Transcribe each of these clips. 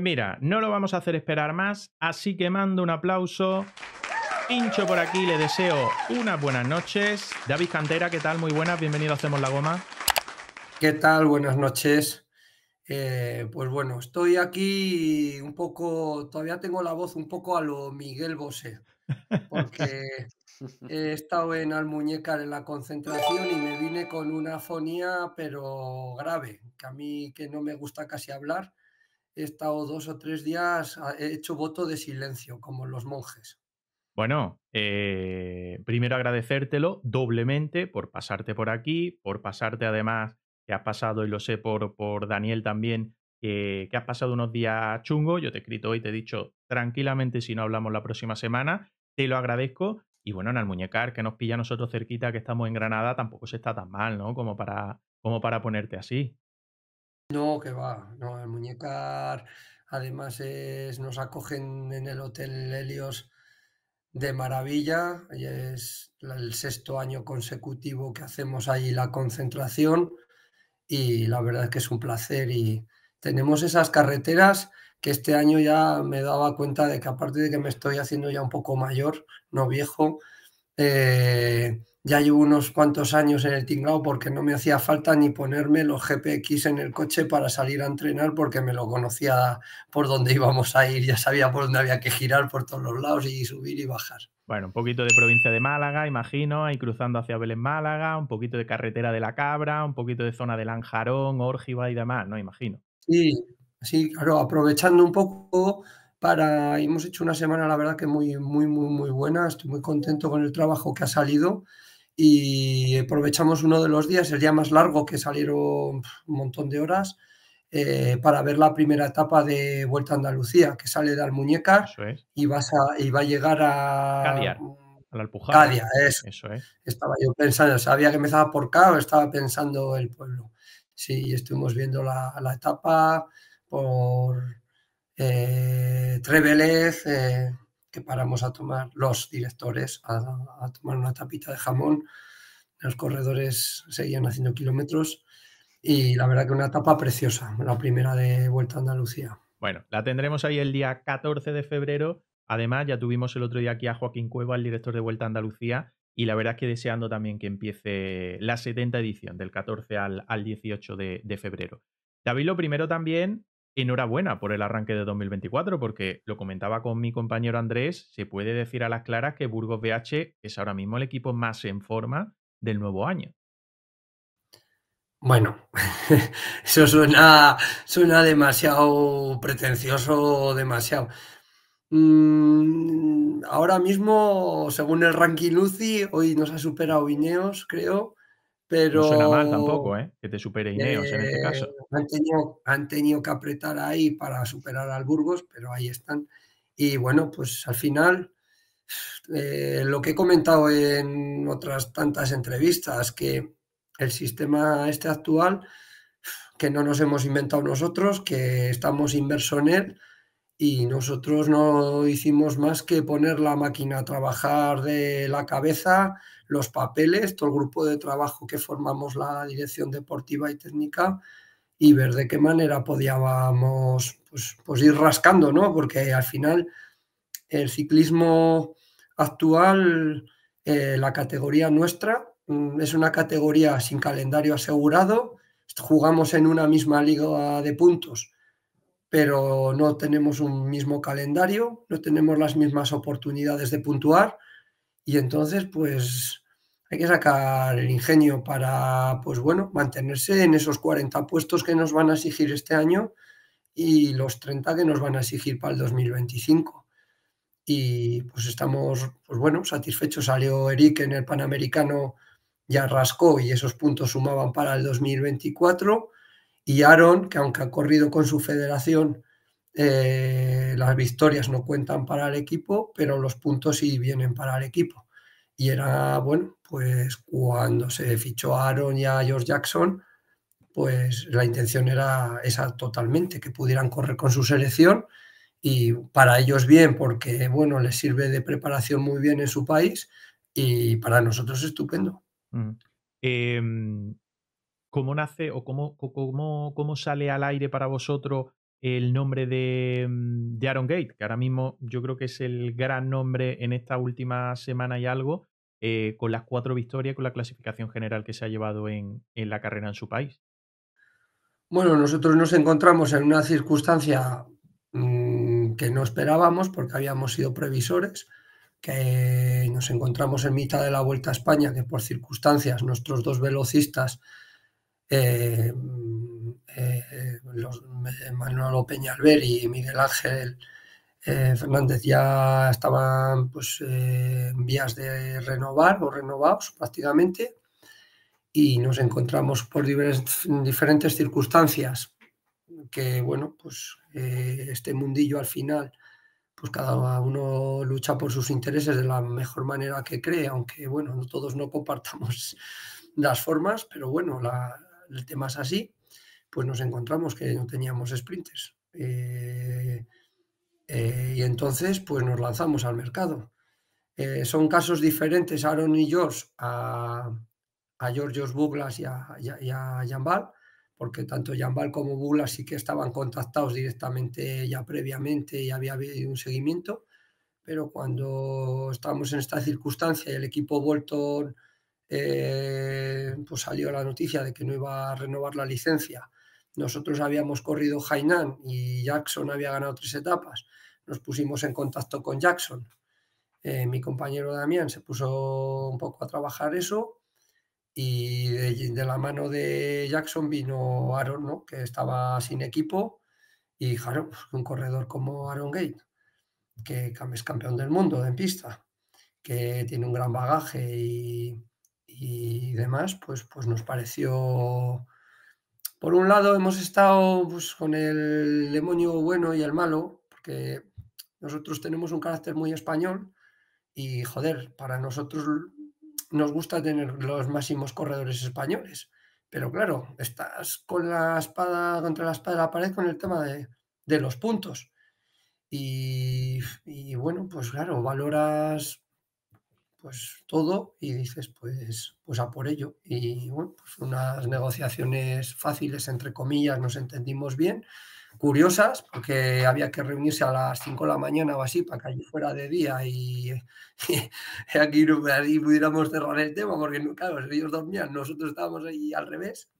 Mira, no lo vamos a hacer esperar más, así que mando un aplauso. Pincho por aquí, le deseo unas buenas noches. David Cantera, ¿qué tal? Muy buenas, bienvenido a Hacemos la Goma. ¿Qué tal? Buenas noches. Eh, pues bueno, estoy aquí un poco, todavía tengo la voz un poco a lo Miguel Bosé, porque he estado en Almuñécar en la concentración y me vine con una fonía pero grave, que a mí que no me gusta casi hablar he estado dos o tres días, ah, he hecho voto de silencio, como los monjes. Bueno, eh, primero agradecértelo doblemente por pasarte por aquí, por pasarte además, que has pasado, y lo sé por, por Daniel también, que has pasado unos días chungo. Yo te he escrito hoy, te he dicho tranquilamente si no hablamos la próxima semana. Te lo agradezco. Y bueno, en el muñecar que nos pilla a nosotros cerquita, que estamos en Granada, tampoco se está tan mal, ¿no? Como para, como para ponerte así. No, que va, no, el muñecar además nos acogen en el Hotel Helios de maravilla, es el sexto año consecutivo que hacemos allí la concentración y la verdad es que es un placer y tenemos esas carreteras que este año ya me daba cuenta de que aparte de que me estoy haciendo ya un poco mayor, no viejo, eh, ya llevo unos cuantos años en el tinglao porque no me hacía falta ni ponerme los GPX en el coche para salir a entrenar porque me lo conocía por dónde íbamos a ir, ya sabía por dónde había que girar por todos los lados y subir y bajar. Bueno, un poquito de provincia de Málaga, imagino, ahí cruzando hacia Belén Málaga, un poquito de carretera de la Cabra, un poquito de zona de Lanjarón, Órgiva y demás, ¿no? Imagino. Sí, sí, claro, aprovechando un poco para... Hemos hecho una semana, la verdad, que muy, muy, muy, muy buena. Estoy muy contento con el trabajo que ha salido y aprovechamos uno de los días, el día más largo que salieron un montón de horas, eh, para ver la primera etapa de Vuelta a Andalucía, que sale de Almuñécar y, vas y va a llegar a... a la Alpujarra. eso. es. Estaba yo pensando, sabía que empezaba por acá o estaba pensando el pueblo. Sí, estuvimos viendo la, etapa por eh, Trevelez, eh, que paramos a tomar los directores a, tomar una tapita de jamón. Los corredores seguían haciendo kilómetros y la verdad que una etapa preciosa, la primera de Vuelta a Andalucía. Bueno, la tendremos ahí el día 14 de febrero. Además, ya tuvimos el otro día aquí a Joaquín Cueva, el director de Vuelta a Andalucía, y la verdad que deseando también que empiece la 70 edición, del 14 al, 18 de, de, febrero. David, lo primero también, enhorabuena por el arranque de 2024, porque lo comentaba con mi compañero Andrés, se puede decir a las claras que Burgos BH es ahora mismo el equipo más en forma del nuevo año. Bueno, eso suena, suena demasiado pretencioso, demasiado. Mm, ahora mismo, según el ranking Lucy, hoy nos ha superado Ineos, creo, no suena mal tampoco, ¿eh? Que te supere eh, Ineos en este caso. Han tenido, han tenido que apretar ahí para superar al Burgos, pero ahí están. Y bueno, pues al final, eh, lo que he comentado en otras tantas entrevistas, que el sistema este actual, que no nos hemos inventado nosotros, que estamos inmersos en él, y nosotros no hicimos más que poner la máquina a trabajar de la cabeza los papeles, todo el grupo de trabajo que formamos la dirección deportiva y técnica y ver de qué manera podíamos pues, pues ir rascando, ¿no? Porque al final el ciclismo actual, eh, la categoría nuestra, mm, es una categoría sin calendario asegurado, jugamos en una misma liga de puntos, pero no tenemos un mismo calendario, no tenemos las mismas oportunidades de puntuar, y entonces, pues hay que sacar el ingenio para, pues bueno, mantenerse en esos 40 puestos que nos van a exigir este año y los 30 que nos van a exigir para el 2025. Y pues estamos, pues bueno, satisfechos. Salió Eric en el Panamericano, ya rascó y esos puntos sumaban para el 2024. Y Aaron, que aunque ha corrido con su federación, eh, las victorias no cuentan para el equipo, pero los puntos sí vienen para el equipo. Y era, bueno, pues cuando se fichó a Aaron y a George Jackson, pues la intención era esa totalmente, que pudieran correr con su selección y para ellos bien, porque, bueno, les sirve de preparación muy bien en su país y para nosotros estupendo. Mm. Em, ¿Cómo nace o cómo sale al aire para vosotros el nombre mm, de, Aaron Gate, que ahora mismo yo creo que es el gran nombre en esta última semana y algo, eh, con las cuatro victorias, con la clasificación general que se ha llevado en, la carrera en su país. Bueno, nosotros nos encontramos en una circunstancia mm, que no esperábamos porque habíamos sido previsores, que nos encontramos en mitad de la Vuelta a España, que por circunstancias nuestros dos velocistas eh, mm, eh, eh, Manolo Peñalver y Miguel Ángel eh, Fernández ya estaban pues, eh, en vías de renovar o renovados prácticamente y nos encontramos por diferentes circunstancias que bueno pues este mundillo al final pues cada uno lucha por sus intereses de la mejor manera que cree aunque bueno todos no compartamos las formas pero bueno la, el tema es así, pues nos encontramos que no teníamos sprinters. Eh, eh, y entonces, pues nos lanzamos al mercado. Eh, son casos diferentes, Aaron y George, a, George, George Buglas y a, y, porque tanto Jambal como Buglas sí que estaban contactados directamente ya previamente y había habido un seguimiento, pero cuando estamos en esta circunstancia y el equipo vuelto eh, pues salió la noticia de que no iba a renovar la licencia. Nosotros habíamos corrido Hainan y Jackson había ganado tres etapas. Nos pusimos en contacto con Jackson. Eh, mi compañero Damián se puso un poco a trabajar eso y de, la mano de Jackson vino Aaron, ¿no? que estaba sin equipo, y pues, un corredor como Aaron Gate, que es campeón del mundo en pista, que tiene un gran bagaje y, y demás, pues, pues nos pareció... Por un lado hemos estado pues, con el demonio bueno y el malo, porque nosotros tenemos un carácter muy español y joder, para nosotros nos gusta tener los máximos corredores españoles. Pero claro, estás con la espada, contra la espada de la pared con el tema de, de los puntos. Y, y, bueno, pues claro, valoras pues todo y dices, pues, pues a por ello. Y bueno, pues unas negociaciones fáciles, entre comillas, nos entendimos bien, curiosas, porque había que reunirse a las 5 de la mañana o así para que allí fuera de día y, aquí, no, pudiéramos cerrar el tema, porque claro, ellos dormían, nosotros estábamos ahí al revés.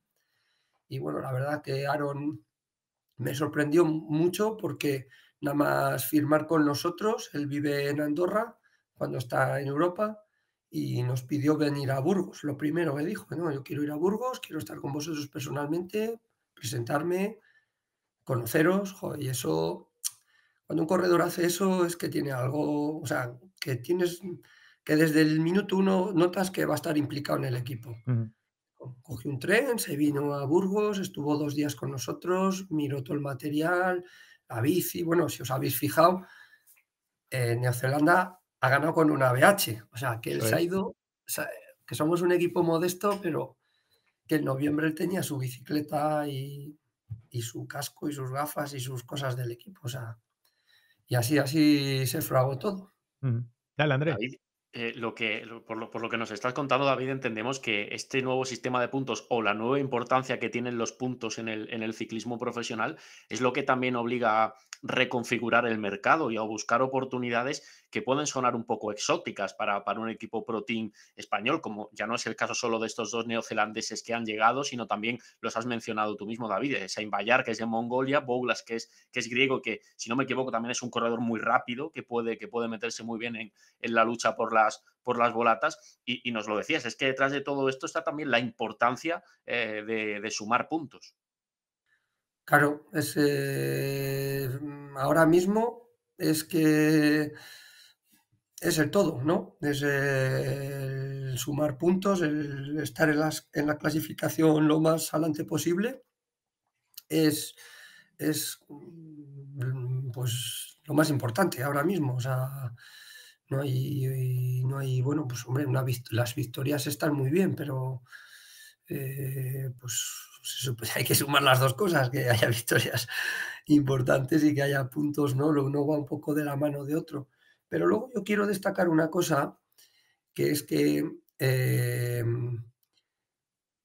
Y bueno, la verdad que Aaron me sorprendió mucho porque nada más firmar con nosotros, él vive en Andorra, cuando está en Europa y nos pidió venir a Burgos. Lo primero que dijo, no, yo quiero ir a Burgos, quiero estar con vosotros personalmente, presentarme, conoceros, y eso, cuando un corredor hace eso es que tiene algo, o sea, que tienes, que desde el minuto uno notas que va a estar implicado en el equipo. Cogió un tren, se vino a Burgos, estuvo dos días con nosotros, miró todo el material, la bici, bueno, si os habéis fijado, en Nueva Zelanda, ha ganado con una BH. O sea, que él se ha ido, que somos un equipo modesto, pero que en noviembre él tenía su bicicleta y, su casco y sus gafas y sus cosas del equipo. O sea, y así, así se fragó todo. Dale, Andrés. Eh, lo que, por, lo, que nos estás contando, David, entendemos que este nuevo sistema de puntos o la nueva importancia que tienen los puntos en el, ciclismo profesional es lo que también obliga a reconfigurar el mercado y a buscar oportunidades que pueden sonar un poco exóticas para, un equipo pro team español, como ya no es el caso solo de estos dos neozelandeses que han llegado, sino también los has mencionado tú mismo, David, eh, Sain Bayar, que es de Mongolia, Boulas, que es, que es griego, que si no me equivoco también es un corredor muy rápido, que puede, que puede meterse muy bien en, la lucha por las, por las volatas. Y, nos lo decías, es que detrás de todo esto está también la importancia eh, de, de sumar puntos. Claro, eh, mm, ahora mismo es que es el todo, ¿no? Es eh, el sumar puntos, el estar en, la clasificación lo más adelante posible, es, es mm, pues lo más importante ahora mismo. O sea, no hay, bueno, pues hombre, una, las victorias están muy bien, pero eh, pues pues pues hay que sumar las dos cosas, que haya victorias importantes y que haya puntos, ¿no? Lo uno va un poco de la mano de otro. Pero luego yo quiero destacar una cosa, que es que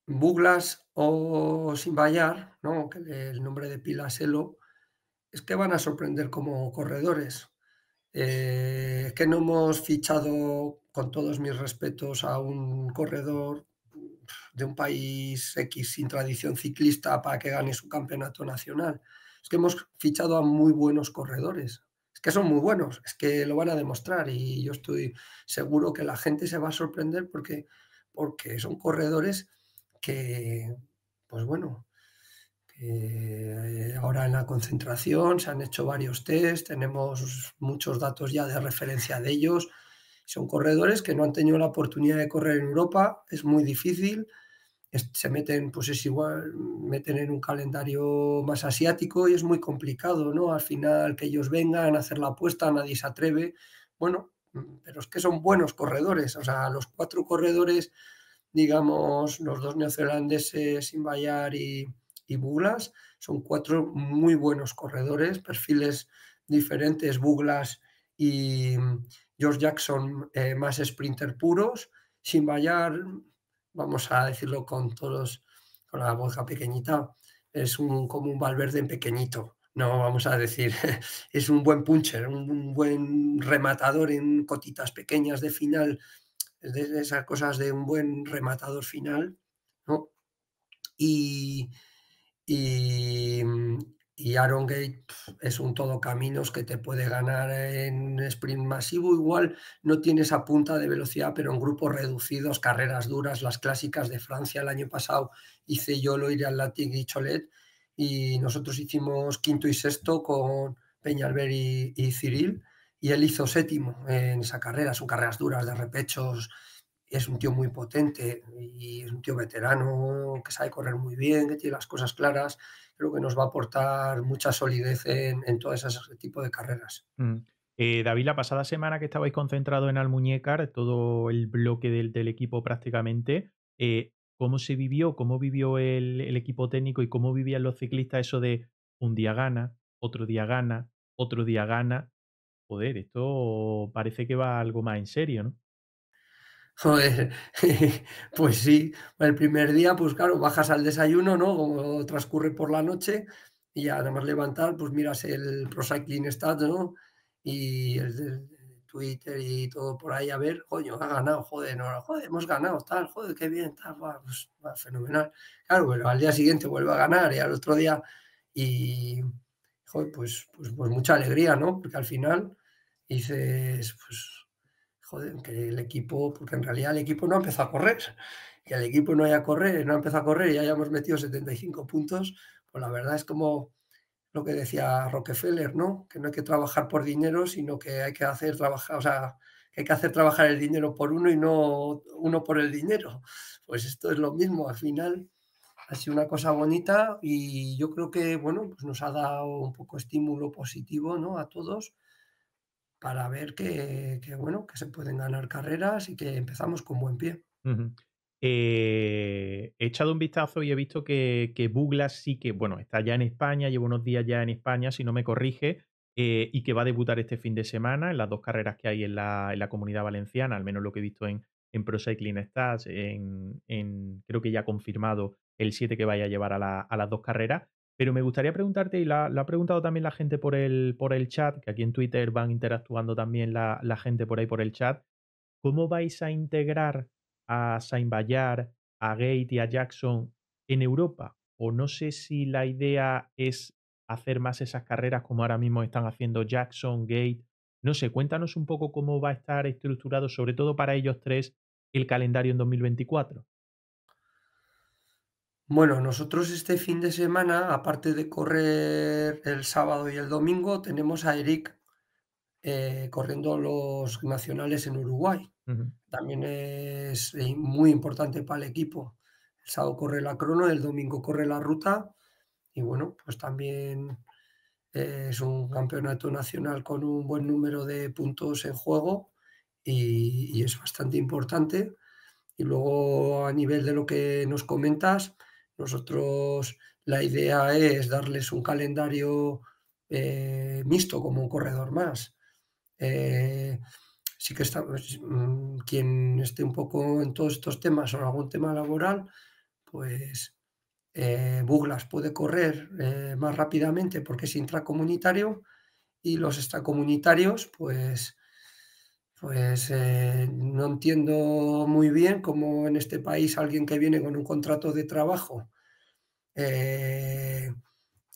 Buglas eh, o Simbayar, ¿no? que el nombre de pila es es que van a sorprender como corredores. Eh, es que no hemos fichado, con todos mis respetos, a un corredor de un país X sin tradición ciclista para que gane su campeonato nacional. Es que hemos fichado a muy buenos corredores. Es que son muy buenos, es que lo van a demostrar y yo estoy seguro que la gente se va a sorprender porque, son corredores que, pues bueno, eh, ahora en la concentración se han hecho varios test, tenemos muchos datos ya de referencia de ellos son corredores que no han tenido la oportunidad de correr en Europa, es muy difícil, se meten, pues es igual, meten en un calendario más asiático y es muy complicado, ¿no? Al final que ellos vengan a hacer la apuesta, nadie se atreve. Bueno, pero es que son buenos corredores, o sea, los cuatro corredores, digamos, los dos neozelandeses, Simbayar y, y Buglas, son cuatro muy buenos corredores, perfiles diferentes, Buglas y, George Jackson eh, más sprinter puros, sin vallar, vamos a decirlo con todos, con la boca pequeñita, es un, como un Valverde en pequeñito, no vamos a decir, es un buen puncher, un buen rematador en cotitas pequeñas de final, de esas cosas de un buen rematador final, ¿no? y, y Aaron Gate es un todo caminos que te puede ganar en sprint masivo. Igual no tiene esa punta de velocidad, pero en grupos reducidos, carreras duras, las clásicas de Francia el año pasado hice yo lo iré Atlantic y Cholet y nosotros hicimos quinto y sexto con Peñalver y, y, Cyril y él hizo séptimo en esa carrera. Son carreras duras de repechos. Es un tío muy potente y es un tío veterano que sabe correr muy bien, que tiene las cosas claras creo que nos va a aportar mucha solidez en, todo ese tipo de carreras. Mm. Eh, David, la pasada semana que estabais concentrado en Almuñécar, todo el bloque del, equipo prácticamente, eh, ¿cómo se vivió? ¿Cómo vivió el, el, equipo técnico y cómo vivían los ciclistas eso de un día gana, otro día gana, otro día gana? Joder, esto parece que va algo más en serio, ¿no? Joder, pues sí, el primer día, pues claro, bajas al desayuno, ¿no? Como transcurre por la noche y además levantar, pues miras el ProCycling Cycling ¿no? Y el, Twitter y todo por ahí a ver, coño, ha ganado, joder, no, joder, hemos ganado, tal, joder, qué bien, tal, pues va, fenomenal. Claro, bueno, al día siguiente vuelve a ganar y al otro día y, joder, pues, pues, pues mucha alegría, ¿no? Porque al final dices, pues joder, que el equipo, porque en realidad el equipo no ha empezado a correr, y el equipo no haya correr, no ha empezado a correr y hayamos metido 75 puntos, pues la verdad es como lo que decía Rockefeller, Que no hay que trabajar por dinero, sino que hay que hacer trabajar, o sea, que hay que hacer trabajar el dinero por uno y no uno por el dinero. Pues esto es lo mismo, al final ha sido una cosa bonita y yo creo que, bueno, pues nos ha dado un poco estímulo positivo, A todos para ver que, bueno, que se pueden ganar carreras y que empezamos con buen pie. Eh, he echado un vistazo y he visto que, que Buglas sí que, bueno, está ya en España, lleva unos días ya en España, si no me corrige, eh, y que va a debutar este fin de semana en las dos carreras que hay en la, en la comunidad valenciana, al menos lo que he visto en, en Pro Cycling Stats, en, creo que ya ha confirmado el 7 que vaya a llevar a, la, a las dos carreras. Pero me gustaría preguntarte, y la, ha preguntado también la gente por el, por el chat, que aquí en Twitter van interactuando también la, gente por ahí por el chat, ¿cómo vais a integrar a Saint Bayard, a Gate y a Jackson en Europa? O no sé si la idea es hacer más esas carreras como ahora mismo están haciendo Jackson, Gate. No sé, cuéntanos un poco cómo va a estar estructurado, sobre todo para ellos tres, el calendario en 2024. Bueno, nosotros este fin de semana, aparte de correr el sábado y el domingo, tenemos a Eric eh, corriendo los nacionales en Uruguay. También es eh, muy importante para el equipo. El sábado corre la crono, el domingo corre la ruta y bueno, pues también eh, es un campeonato nacional con un buen número de puntos en juego y es bastante importante. Y luego a nivel de lo que nos comentas, nosotros la idea es darles un calendario eh, mixto como un corredor más. Eh, que está, pues, mm, quien esté un poco en todos estos temas o en algún tema laboral, pues eh, Buglas puede correr eh, más rápidamente porque es intracomunitario y los extracomunitarios, pues pues eh, no entiendo muy bien cómo en este país alguien que viene con un contrato de trabajo, eh,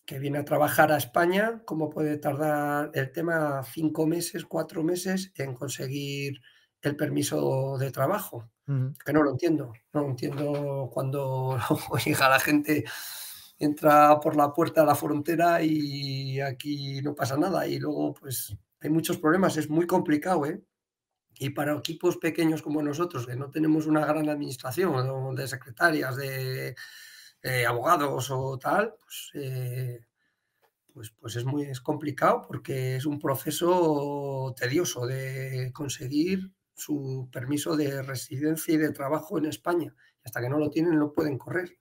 que viene a trabajar a España, cómo puede tardar el tema cinco meses, cuatro meses en conseguir el permiso de trabajo. Que no lo entiendo. No entiendo cuando oiga la gente entra por la puerta de la frontera y aquí no pasa nada. Y luego, pues, hay muchos problemas. Es muy complicado, ¿eh? Y para equipos pequeños como nosotros, que no tenemos una gran administración de secretarias, de eh, abogados o tal, pues, eh, pues, pues, es muy complicado porque es un proceso tedioso de conseguir su permiso de residencia y de trabajo en España. Hasta que no lo tienen no pueden correr.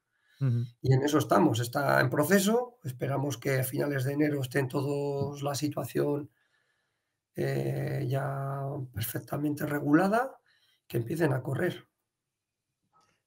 Y en eso estamos, está en proceso, esperamos que a finales de enero esté en la situación eh, ya perfectamente regulada que empiecen a correr.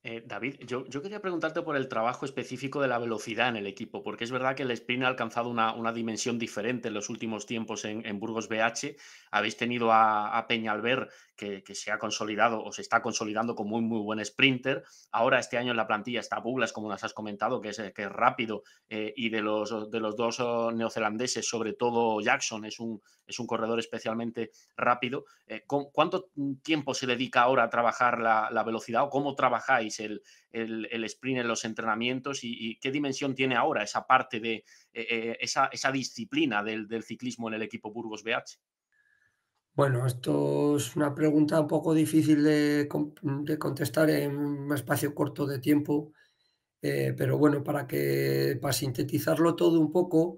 Eh, David, yo, quería preguntarte por el trabajo específico de la velocidad en el equipo, porque es verdad que el sprint ha alcanzado una, dimensión diferente en los últimos tiempos en, Burgos BH. Habéis tenido a, a Peñalver, que, se ha consolidado o se está consolidando como un muy buen sprinter. Ahora este año en la plantilla está Buglas, como nos has comentado, que es, rápido, eh, y de los, de los dos oh, neozelandeses, sobre todo Jackson, es un, es un corredor especialmente rápido. Eh, ¿Cuánto mm, tiempo se dedica ahora a trabajar la velocidad o cómo trabajáis? el, sprint en los entrenamientos y, qué dimensión tiene ahora esa parte de eh, eh, esa, disciplina del, ciclismo en el equipo Burgos BH. Bueno, esto es una pregunta un poco difícil de, contestar en un espacio corto de tiempo, eh, pero bueno, para, que, para sintetizarlo todo un poco,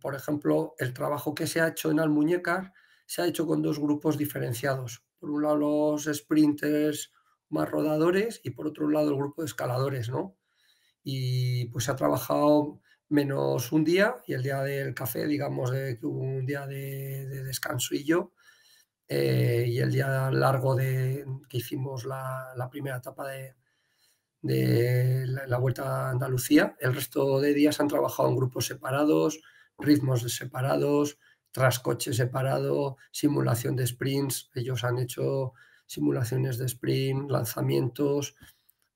por ejemplo, el trabajo que se ha hecho en almuñeca se ha hecho con dos grupos diferenciados. Por un lado, los sprinters más rodadores y por otro lado el grupo de escaladores, ¿no? Y pues se ha trabajado menos un día y el día del café, digamos, de, que hubo un día de, descanso y yo, eh, y el día largo de, que hicimos la, primera etapa de, la, Vuelta a Andalucía. El resto de días han trabajado en grupos separados, ritmos separados, trascoche separado, simulación de sprints. Ellos han hecho simulaciones de sprint, lanzamientos.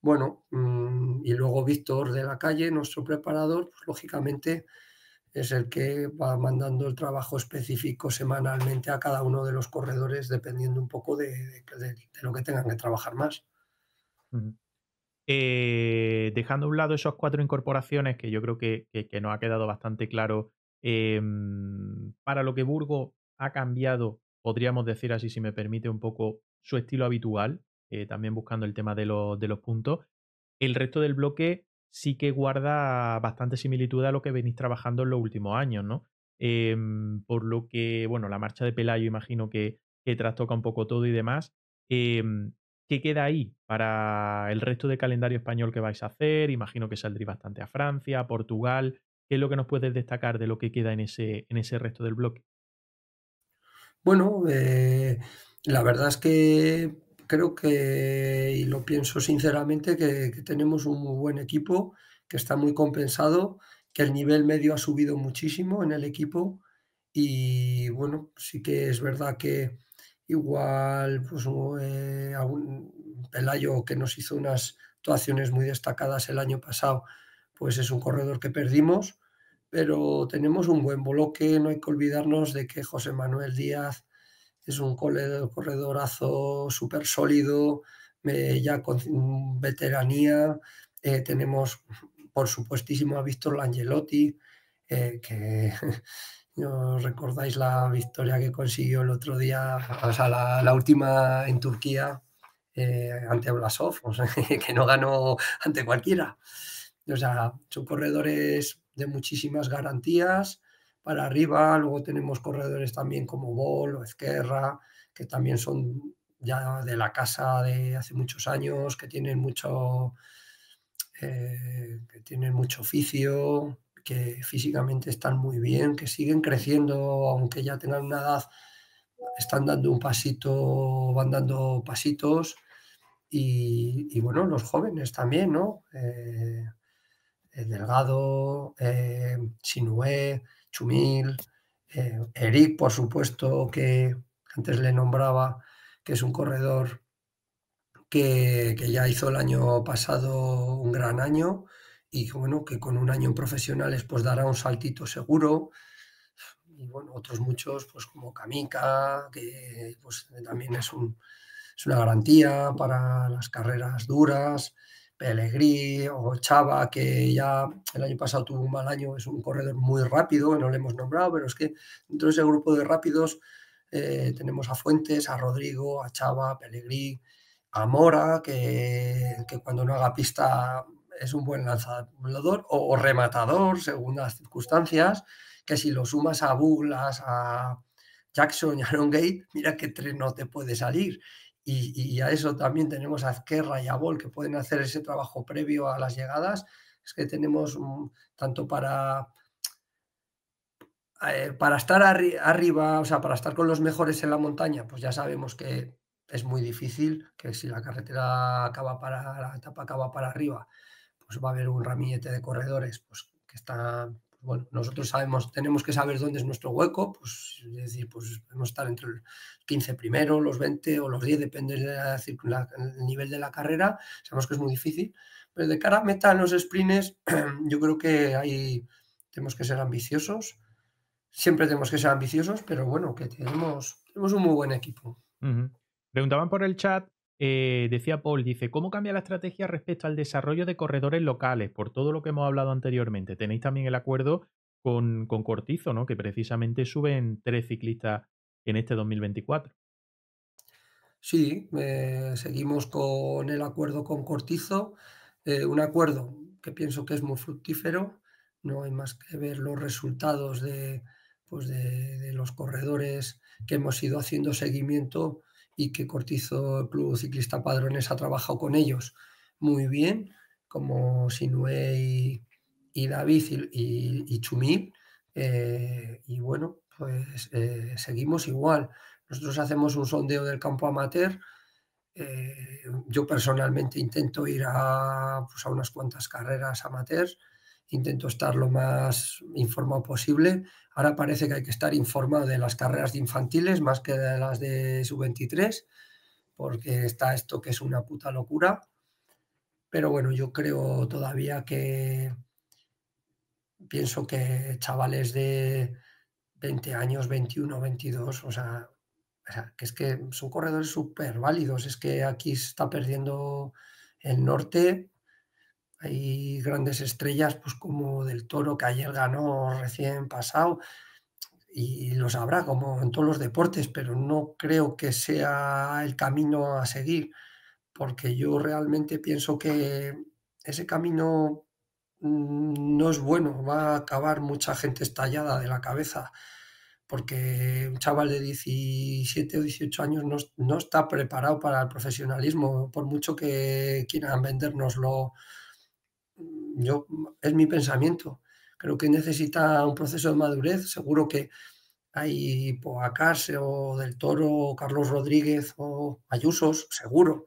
Bueno, mm, y luego Víctor de la calle, nuestro preparador, pues, lógicamente es el que va mandando el trabajo específico semanalmente a cada uno de los corredores, dependiendo un poco de, lo que tengan que trabajar más. Eh, dejando a un lado esas cuatro incorporaciones, que yo creo que, nos ha quedado bastante claro em, para lo que Burgo ha cambiado, podríamos decir así, si me permite un poco, su estilo habitual, eh, también buscando el tema de, de los puntos. El resto del bloque sí que guarda bastante similitud a lo que venís trabajando en los últimos años, ¿no? Em, por lo que, bueno, la marcha de Pelayo imagino que, trastoca un poco todo y demás. Em, ¿Qué queda ahí para el resto del calendario español que vais a hacer? Imagino que saldréis bastante a Francia, a Portugal. ¿Qué es lo que nos puedes destacar de lo que queda en ese, en ese resto del bloque? Bueno, eh, la verdad es que creo que, y lo pienso sinceramente, que, tenemos un buen equipo, que está muy compensado, que el nivel medio ha subido muchísimo en el equipo y bueno, sí que es verdad que igual pues eh, un Pelayo que nos hizo unas actuaciones muy destacadas el año pasado, pues es un corredor que perdimos, pero tenemos un buen bloque, no hay que olvidarnos de que José Manuel Díaz es un corredorazo súper sólido, ya con veteranía. Eh, tenemos, por supuestísimo, a Víctor Langelotti, eh, que ¿no recordáis la victoria que consiguió el otro día, la, última en Turquía eh, ante Blasov, que no ganó ante cualquiera. O sea, son corredores de muchísimas garantías, para arriba. Luego tenemos corredores también como Bol o Ezquerra, que también son ya de la casa de hace muchos años, que tienen mucho, eh, que tienen mucho oficio, que físicamente están muy bien, que siguen creciendo, aunque ya tengan una edad, están dando un pasito, van dando pasitos. Y, bueno, los jóvenes también, ¿no? Eh, eh, Delgado, eh, Sinué, Chumil, eh, Eric, por supuesto, que antes le nombraba, que es un corredor que, ya hizo el año pasado un gran año y bueno, que con un año en profesionales pues dará un saltito seguro. Y bueno, otros muchos, pues como Kamika, que pues, también es, es una garantía para las carreras duras. Pelegrí o Chava, que ya el año pasado tuvo un mal año, es un corredor muy rápido, no le hemos nombrado, pero es que dentro de ese grupo de rápidos eh, tenemos a Fuentes, a Rodrigo, a Chava, a Pelegrí, a Mora, que, cuando no haga pista es un buen lanzador, o, rematador, según las circunstancias, que si lo sumas a Buglas, a Jackson y Aaron Gate, mira qué tren no te puede salir. Y, a eso también tenemos a Azquerra y a que pueden hacer ese trabajo previo a las llegadas. Es que tenemos mm, tanto para, eh, para estar arriba, o sea, para estar con los mejores en la montaña, pues ya sabemos que es muy difícil, que si la carretera acaba para, la etapa acaba para arriba, pues va a haber un ramillete de corredores pues, que están bueno, nosotros sabemos, tenemos que saber dónde es nuestro hueco, pues es decir, pues podemos estar entre los 15 primero, los 20 o los 10, depende del nivel de la carrera, sabemos que es muy difícil, pero de cara a meta en los sprints, yo creo que ahí tenemos que ser ambiciosos, siempre tenemos que ser ambiciosos, pero bueno, que tenemos, tenemos un muy buen equipo. Preguntaban por el chat eh, decía Paul, dice, ¿cómo cambia la estrategia respecto al desarrollo de corredores locales? Por todo lo que hemos hablado anteriormente. Tenéis también el acuerdo con, Cortizo, ¿no? Que precisamente suben tres ciclistas en este 2024. Sí, eh, seguimos con el acuerdo con Cortizo, eh, un acuerdo que pienso que es muy fructífero, no hay más que ver los resultados de, pues de los corredores que hemos ido haciendo seguimiento y que Cortizo, el Club Ciclista Padrones, ha trabajado con ellos muy bien, como Sinué y, David y, y, y eh, y bueno, pues eh, seguimos igual. Nosotros hacemos un sondeo del campo amateur. Eh, yo personalmente intento ir a, pues, a unas cuantas carreras amateurs intento estar lo más informado posible. Ahora parece que hay que estar informado de las carreras de infantiles más que de las de sub-23, porque está esto que es una puta locura. Pero bueno, yo creo todavía que pienso que chavales de 20 años, 21, 22, o sea, que es que son corredores súper válidos. Es que aquí está perdiendo el norte hay grandes estrellas, pues como del toro que ayer ganó recién pasado, y los habrá como en todos los deportes, pero no creo que sea el camino a seguir, porque yo realmente pienso que ese camino mm, no es bueno, va a acabar mucha gente estallada de la cabeza, porque un chaval de 17 o 18 años no, no está preparado para el profesionalismo, por mucho que quieran vendérnoslo yo, es mi pensamiento. Creo que necesita un proceso de madurez. Seguro que hay Poacarse o Del Toro o Carlos Rodríguez o Ayusos, seguro.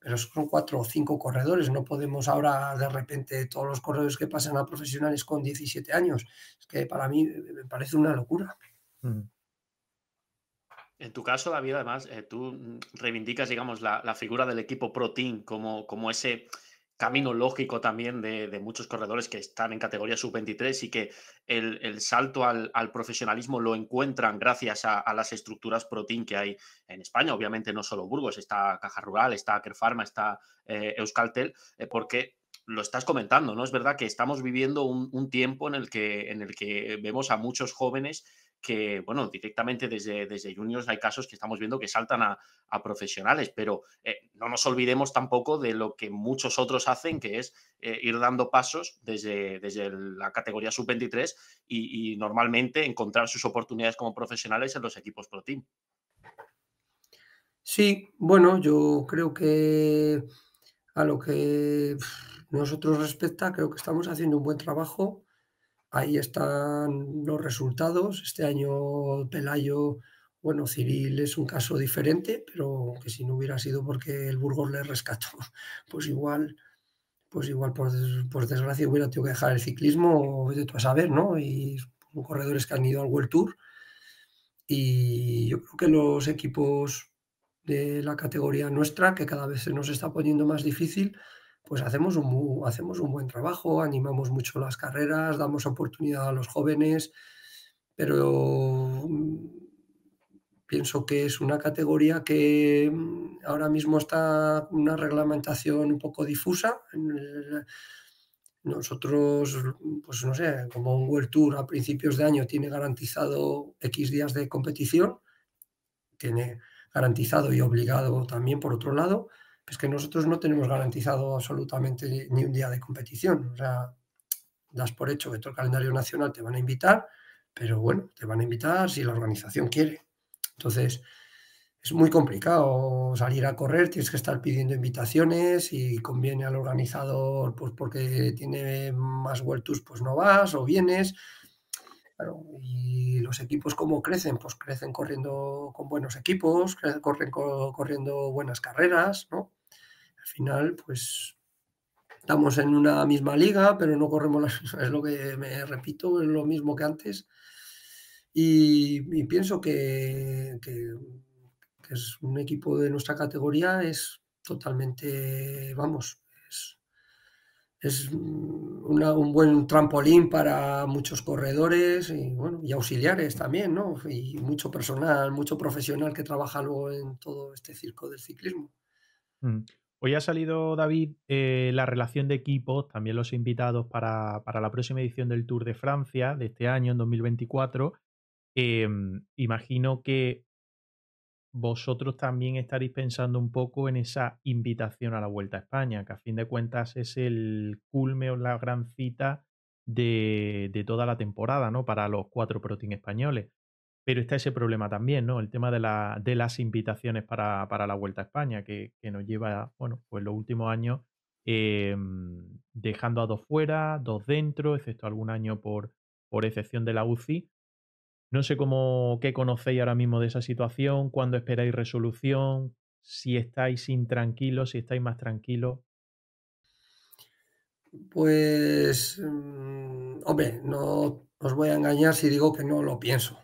Pero son cuatro o cinco corredores. No podemos ahora de repente todos los corredores que pasan a profesionales con 17 años. Es que para mí me parece una locura. Mm. En tu caso, David, además, eh, tú mm, reivindicas, digamos, la, figura del equipo Pro Team como, como ese camino lógico también de, muchos corredores que están en categoría sub-23 y que el, salto al, profesionalismo lo encuentran gracias a, las estructuras protein que hay en España. Obviamente no solo Burgos, está Caja Rural, está Aker Pharma, está eh, Euskaltel, eh, porque lo estás comentando, ¿no? Es verdad que estamos viviendo un, tiempo en el, que, en el que vemos a muchos jóvenes que, bueno, directamente desde, desde juniors hay casos que estamos viendo que saltan a, profesionales, pero eh, no nos olvidemos tampoco de lo que muchos otros hacen, que es eh, ir dando pasos desde, desde la categoría sub-23 y, normalmente encontrar sus oportunidades como profesionales en los equipos pro team. Sí, bueno, yo creo que a lo que nosotros respecta, creo que estamos haciendo un buen trabajo. Ahí están los resultados. Este año Pelayo, bueno, civil es un caso diferente, pero que si no hubiera sido porque el Burgos le rescató, pues igual, pues igual por, desgracia hubiera tenido que dejar el ciclismo, de tú a saber, ¿no? Y corredores que han ido al World Tour. Y yo creo que los equipos de la categoría nuestra, que cada vez se nos está poniendo más difícil, pues hacemos un, hacemos un buen trabajo, animamos mucho las carreras, damos oportunidad a los jóvenes, pero mm, pienso que es una categoría que mm, ahora mismo está una reglamentación un poco difusa. Nosotros, pues no sé, como un World Tour a principios de año tiene garantizado X días de competición, tiene garantizado y obligado también por otro lado, es que nosotros no tenemos garantizado absolutamente ni un día de competición. O sea, das por hecho que todo el calendario nacional te van a invitar, pero bueno, te van a invitar si la organización quiere. Entonces, es muy complicado salir a correr, tienes que estar pidiendo invitaciones y conviene al organizador, pues porque tiene más huertos, pues no vas o vienes. y los equipos cómo crecen, pues crecen corriendo con buenos equipos, corren corriendo buenas carreras, ¿no? final, pues estamos en una misma liga, pero no corremos las es lo que me repito, es lo mismo que antes. Y, pienso que, es un equipo de nuestra categoría, es totalmente, vamos, es, un buen trampolín para muchos corredores y, bueno, y auxiliares también, ¿no? Y mucho personal, mucho profesional que trabaja luego en todo este circo del ciclismo. Mm. Hoy ha salido, David, eh, la relación de equipos, también los invitados para, la próxima edición del Tour de Francia de este año, en 2024. Em, imagino que vosotros también estaréis pensando un poco en esa invitación a la Vuelta a España, que a fin de cuentas es el culme o la gran cita de, toda la temporada, ¿no? Para los cuatro protein españoles. Pero está ese problema también, ¿no? El tema de, las invitaciones para, la Vuelta a España, que, nos lleva, bueno, pues los últimos años eh, dejando a dos fuera, dos dentro, excepto algún año por, por excepción de la UCI. No sé cómo, qué conocéis ahora mismo de esa situación, cuándo esperáis resolución, si estáis intranquilos, si estáis más tranquilos. Pues, mm, hombre, no os voy a engañar si digo que no lo pienso.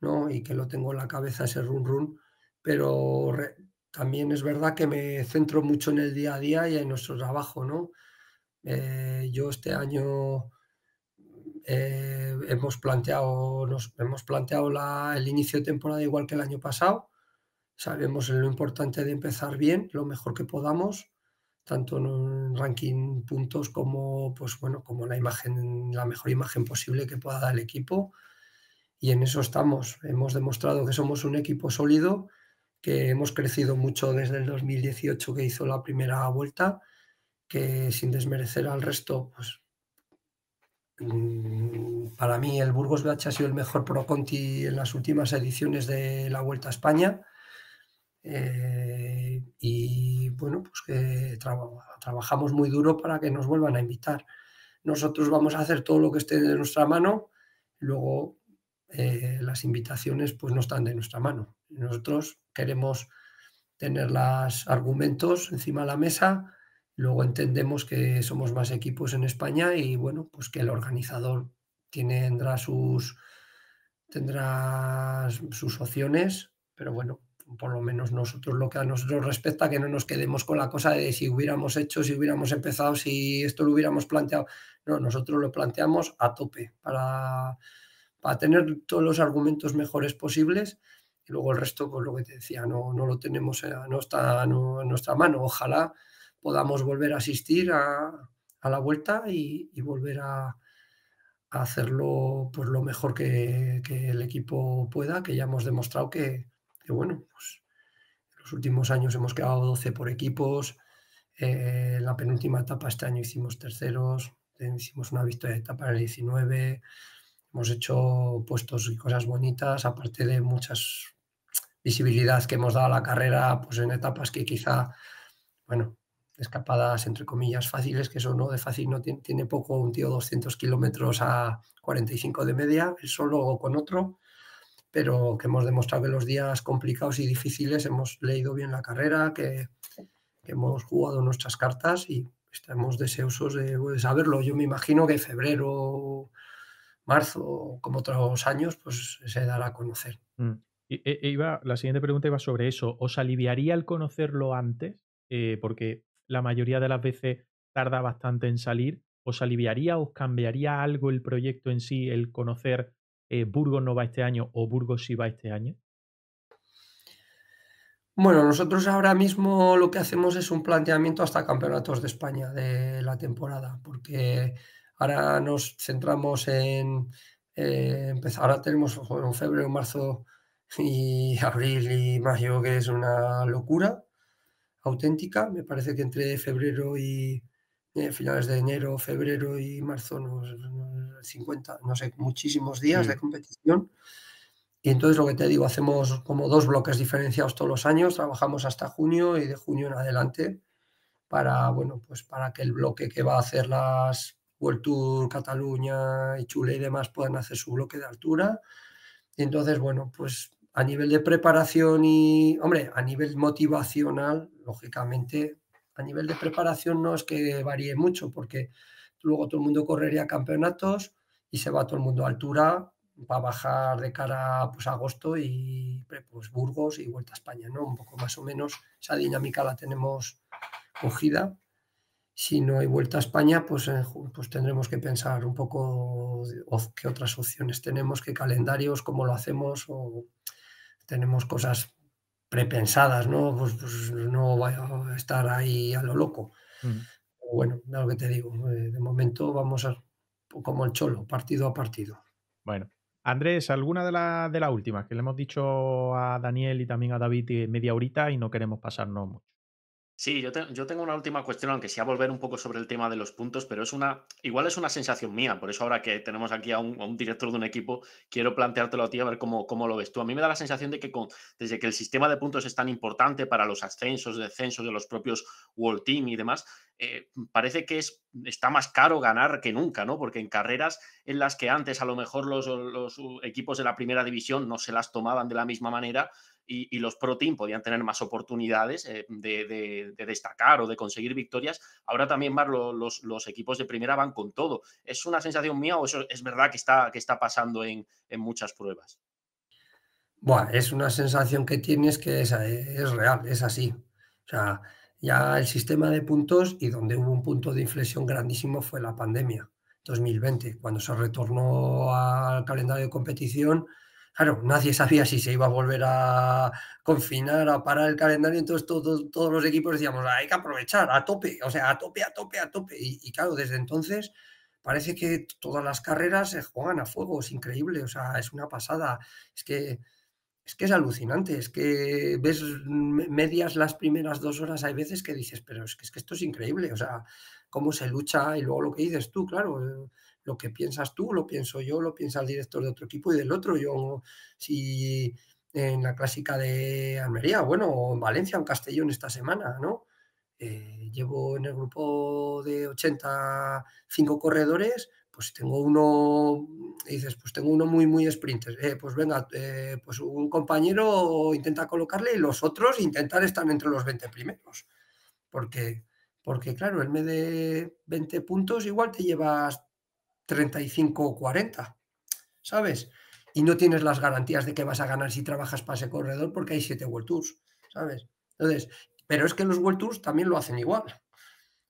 ¿no? Y que lo tengo en la cabeza ese run run, pero también es verdad que me centro mucho en el día a día y en nuestro trabajo, ¿no? Eh, yo este año eh, hemos planteado, nos, hemos planteado la, el inicio de temporada igual que el año pasado. Sabemos lo importante de empezar bien, lo mejor que podamos, tanto en un ranking puntos como, pues bueno, como la imagen, la mejor imagen posible que pueda dar el equipo y en eso estamos. Hemos demostrado que somos un equipo sólido, que hemos crecido mucho desde el 2018 que hizo la primera vuelta, que sin desmerecer al resto, pues mm, para mí el Burgos BH ha sido el mejor Pro en las últimas ediciones de la Vuelta a España. Eh, y bueno, pues que trabajamos muy duro para que nos vuelvan a invitar. Nosotros vamos a hacer todo lo que esté de nuestra mano. Luego eh, las invitaciones pues no están de nuestra mano. Nosotros queremos tener los argumentos encima de la mesa, luego entendemos que somos más equipos en España y bueno, pues que el organizador tendrá sus, tendrá sus opciones, pero bueno, por lo menos nosotros lo que a nosotros respecta, que no nos quedemos con la cosa de si hubiéramos hecho, si hubiéramos empezado, si esto lo hubiéramos planteado. No, nosotros lo planteamos a tope para para tener todos los argumentos mejores posibles y luego el resto, con pues, lo que te decía, no, no lo tenemos, eh, está en nuestra mano. Ojalá podamos volver a asistir a, la vuelta y, volver a, hacerlo pues, lo mejor que, el equipo pueda, que ya hemos demostrado que, bueno, pues, en los últimos años hemos quedado 12 por equipos, eh, en la penúltima etapa este año hicimos terceros, hicimos una victoria de etapa en el 19, Hemos hecho puestos y cosas bonitas, aparte de muchas visibilidad que hemos dado a la carrera, pues en etapas que quizá, bueno, escapadas entre comillas fáciles, que eso no de fácil no tiene, poco, un tío 200 kilómetros a 45 de media, solo con otro, pero que hemos demostrado que los días complicados y difíciles hemos leído bien la carrera, que, hemos jugado nuestras cartas y estamos deseosos de, pues, de saberlo. Yo me imagino que febrero, marzo, como otros años, pues se dará a conocer. Mm. E, e iba, la siguiente pregunta iba sobre eso. ¿Os aliviaría el conocerlo antes? Eh, porque la mayoría de las veces tarda bastante en salir. ¿Os aliviaría, os cambiaría algo el proyecto en sí, el conocer eh, Burgos no va este año o Burgos sí va este año? Bueno, nosotros ahora mismo lo que hacemos es un planteamiento hasta campeonatos de España de la temporada, porque Ahora nos centramos en empezar. Eh, pues ahora tenemos febrero, marzo y abril y mayo, que es una locura auténtica. Me parece que entre febrero y eh, finales de enero, febrero y marzo, 50, no sé, muchísimos días de mm. competición. Y entonces lo que te digo, hacemos como dos bloques diferenciados todos los años, trabajamos hasta junio y de junio en adelante para, bueno, pues para que el bloque que va a hacer las el Tour Cataluña y Chule y demás puedan hacer su bloque de altura. Entonces, bueno, pues a nivel de preparación y, hombre, a nivel motivacional, lógicamente, a nivel de preparación no es que varíe mucho, porque luego todo el mundo correría campeonatos y se va todo el mundo a altura va a bajar de cara pues, a agosto y pues, Burgos y Vuelta a España, ¿no? Un poco más o menos esa dinámica la tenemos cogida si no hay vuelta a España, pues, eh, pues tendremos que pensar un poco qué otras opciones tenemos, qué calendarios, cómo lo hacemos, o tenemos cosas prepensadas, ¿no? Pues, pues no vaya a estar ahí a lo loco. Bueno, lo que te digo. Eh, de momento vamos a, como el cholo, partido a partido. Bueno. Andrés, alguna de las de la últimas que le hemos dicho a Daniel y también a David media horita y no queremos pasarnos mucho. Sí, yo, yo tengo una última cuestión, aunque sea volver un poco sobre el tema de los puntos, pero es una, igual es una sensación mía, por eso ahora que tenemos aquí a un, director de un equipo, quiero planteártelo a ti a ver cómo, cómo lo ves tú. A mí me da la sensación de que con- desde que el sistema de puntos es tan importante para los ascensos, descensos de los propios World Team y demás, eh, parece que es, está más caro ganar que nunca, ¿no? Porque en carreras en las que antes a lo mejor los, los equipos de la primera división no se las tomaban de la misma manera, y, los pro team podían tener más oportunidades eh, de, destacar o de conseguir victorias, ahora también más los, equipos de primera van con todo. ¿Es una sensación mía o es verdad que está, que está pasando en, muchas pruebas? Bueno, es una sensación que tienes que es, es real, es así. O sea, ya el sistema de puntos y donde hubo un punto de inflexión grandísimo fue la pandemia 2020, cuando se retornó al calendario de competición Claro, nadie sabía si se iba a volver a confinar, a parar el calendario, entonces todos, todos los equipos decíamos, hay que aprovechar, a tope, o sea, a tope, a tope, a tope. Y, claro, desde entonces parece que todas las carreras se juegan a fuego, es increíble, o sea, es una pasada. Es que es que es alucinante, es que ves medias las primeras dos horas, hay veces que dices, pero es es que esto es increíble, o sea, cómo se lucha y luego lo que dices tú, claro, lo que piensas tú, lo pienso yo, lo piensa el director de otro equipo y del otro. Yo, si en la clásica de Almería, bueno, o en Valencia, en Castellón esta semana, ¿no? Eh, llevo en el grupo de 85 corredores, pues tengo uno, dices, pues tengo uno muy, muy sprinter. Eh, pues venga, eh, pues un compañero intenta colocarle y los otros intentar estar entre los 20 primeros. Porque, porque claro, el mes de 20 puntos igual te llevas 35 o 40, ¿sabes? Y no tienes las garantías de que vas a ganar si trabajas para ese corredor porque hay 7 World Tours, ¿sabes? Entonces, pero es que los World Tours también lo hacen igual.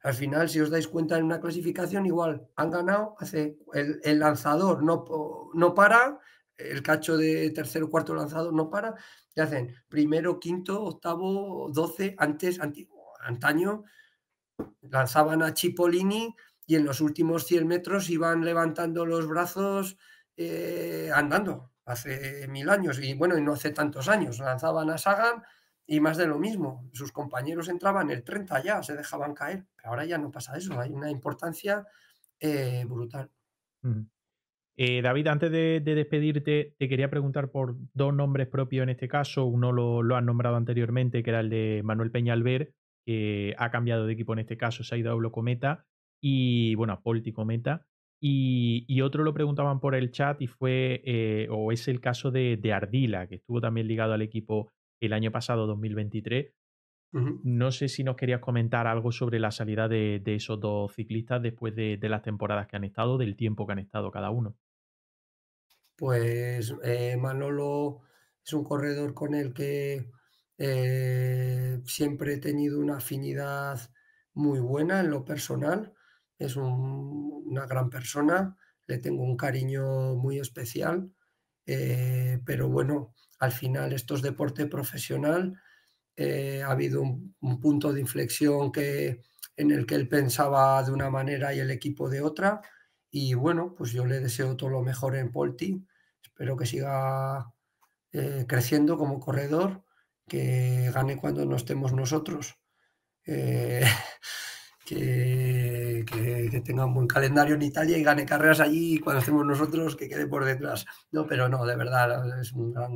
Al final, si os dais cuenta en una clasificación, igual han ganado, hace el, lanzador no, no para, el cacho de tercero, cuarto lanzador no para, y hacen primero, quinto, octavo, doce, antes, antaño, lanzaban a Chipolini y en los últimos 100 metros iban levantando los brazos eh, andando hace mil años y bueno, y no hace tantos años, lanzaban a Sagan y más de lo mismo, sus compañeros entraban el 30 ya, se dejaban caer, pero ahora ya no pasa eso, hay una importancia eh, brutal. Eh, David, antes de, despedirte, te quería preguntar por dos nombres propios en este caso. Uno lo, han nombrado anteriormente, que era el de Manuel Peñalver, que ha cambiado de equipo en este caso, se ha ido a Cometa y bueno, Político Meta. Y, otro lo preguntaban por el chat y fue, eh, o es el caso de, de, Ardila, que estuvo también ligado al equipo el año pasado, 2023. No sé si nos querías comentar algo sobre la salida de, esos dos ciclistas después de, las temporadas que han estado, del tiempo que han estado cada uno. Pues eh, Manolo es un corredor con el que eh, siempre he tenido una afinidad muy buena en lo personal es una gran persona, le tengo un cariño muy especial, eh, pero bueno, al final esto es deporte profesional, eh, ha habido un, punto de inflexión que, en el que él pensaba de una manera y el equipo de otra, y bueno, pues yo le deseo todo lo mejor en Polti, espero que siga eh, creciendo como corredor, que gane cuando no estemos nosotros. que que tenga un buen calendario en Italia y gane carreras allí y cuando hacemos nosotros que quede por detrás. No, pero no, de verdad es una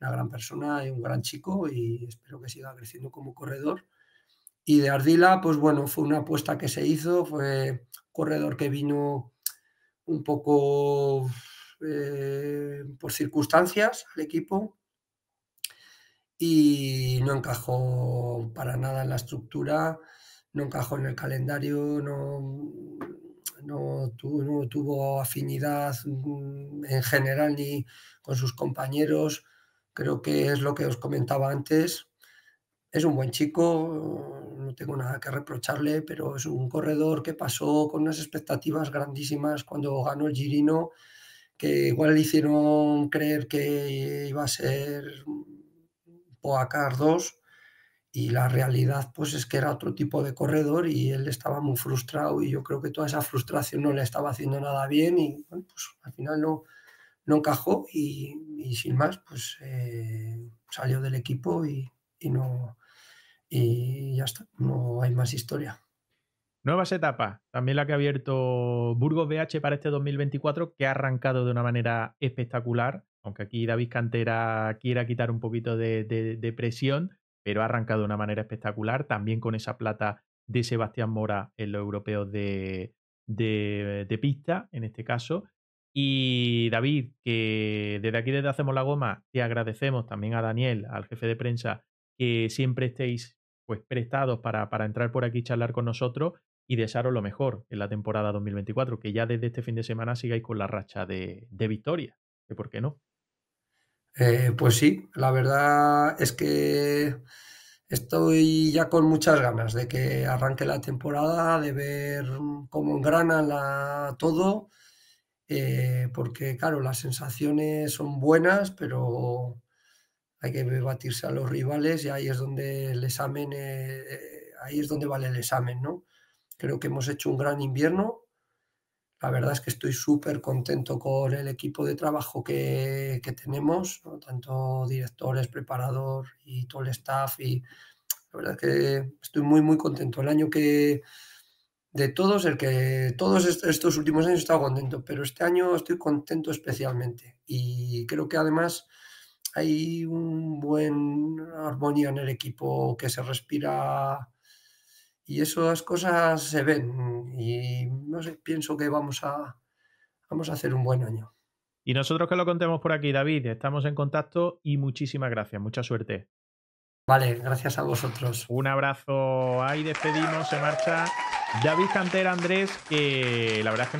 gran persona y un gran chico y espero que siga creciendo como corredor. Y de Ardila, pues bueno, fue una apuesta que se hizo, fue corredor que vino un poco eh, por circunstancias al equipo, y no encajó para nada en la estructura no encajó en el calendario, no, no, tuvo afinidad mm, en general ni con sus compañeros. Creo que es lo que os comentaba antes. Es un buen chico, no tengo nada que reprocharle, pero es un corredor que pasó con unas expectativas grandísimas cuando ganó el Girino, que igual le hicieron creer que iba a ser Poacar 2 y la realidad pues es que era otro tipo de corredor y él estaba muy frustrado y yo creo que toda esa frustración no le estaba haciendo nada bien y pues, al final no, no encajó y, sin más pues eh, salió del equipo y, no y ya está, no hay más historia. Nuevas etapas, también la que ha abierto Burgos BH para este 2024 que ha arrancado de una manera espectacular, aunque aquí David Cantera quiera quitar un poquito de, de presión pero ha arrancado de una manera espectacular, también con esa plata de Sebastián Mora en los europeos de, pista, en este caso. Y David, que desde aquí, desde Hacemos la Goma, te agradecemos también a Daniel, al jefe de prensa, que siempre estéis pues prestados para, entrar por aquí y charlar con nosotros y desearos lo mejor en la temporada 2024, que ya desde este fin de semana sigáis con la racha de, de victoria, que por qué no. Eh, pues sí, la verdad es que estoy ya con muchas ganas de que arranque la temporada, de ver cómo engrana la, todo, eh, porque claro, las sensaciones son buenas, pero hay que batirse a los rivales y ahí es donde el examen, eh, ahí es donde vale el examen, ¿no? Creo que hemos hecho un gran invierno la verdad es que estoy súper contento con el equipo de trabajo que, tenemos, tanto directores, preparador y todo el staff. Y la verdad es que estoy muy, muy contento. El año que de todos, el que todos estos últimos años he estado contento, pero este año estoy contento especialmente. Y creo que además hay un buen armonía en el equipo que se respira y esas cosas se ven y no sé, pienso que vamos a, vamos a hacer un buen año. Y nosotros que lo contemos por aquí, David, estamos en contacto y muchísimas gracias, mucha suerte. Vale, gracias a vosotros. Un abrazo, ahí despedimos, se marcha David Cantera Andrés, que la verdad que...